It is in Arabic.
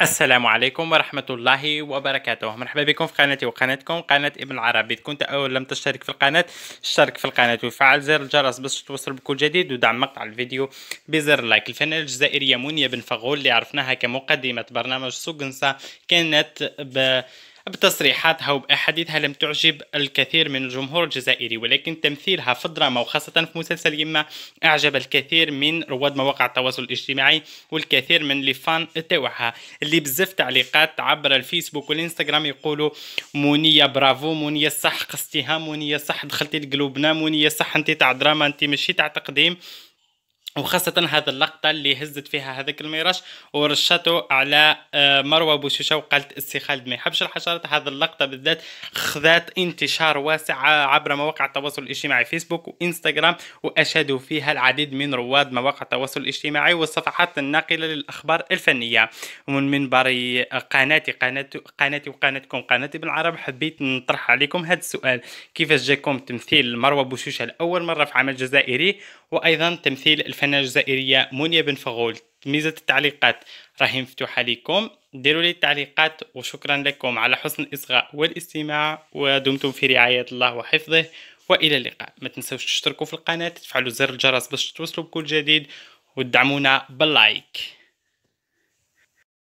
السلام عليكم ورحمة الله وبركاته مرحبا بكم في قناتي وقناتكم قناة ابن العربي إذا كنت أول لم تشترك في القناة اشترك في القناة وفعل زر الجرس باش توصل بكل جديد ودعم مقطع الفيديو بزر لايك الفنانة الجزائرية مونيا بن فغول اللي عرفناها كمقدمة برنامج سوق كانت ب بتصريحاتها وبأحاديثها لم تعجب الكثير من الجمهور الجزائري ولكن تمثيلها في الدراما وخاصة في مسلسل يما أعجب الكثير من رواد مواقع التواصل الاجتماعي والكثير من لي فان تاعها اللي بزاف تعليقات عبر الفيسبوك والانستغرام يقولوا مونية برافو مونية صح قصتيها مونية صح دخلتي لقلوبنا مونية صح انت تاع دراما انت مشيت تاع تقديم وخاصة هذا اللقطة اللي هزت فيها هذاك الميراش ورشته على آه، مروة بوشوشة وقالت السي خالد ما يحبش الحشرات هذا اللقطة بالذات خذات انتشار واسع عبر مواقع التواصل الاجتماعي فيسبوك وانستغرام وأشادوا فيها العديد من رواد مواقع التواصل الاجتماعي والصفحات الناقلة للأخبار الفنية ومن منبر قناتي قناتي قناتي وقناتكم قناتي بالعرب حبيت نطرح عليكم هذا السؤال كيفاش جاكم تمثيل مروة بوشوشة لأول مرة في عمل جزائري وأيضا تمثيل الفنانة الجزائرية منيا بن فغول ميزة التعليقات راهي مفتوحة لكم ديروا لي التعليقات وشكرا لكم على حسن الإصغاء والاستماع ودمتم في رعاية الله وحفظه وإلى اللقاء ما تنسوش تشتركوا في القناة تفعلوا زر الجرس باش توصلوا بكل جديد وتدعمونا باللايك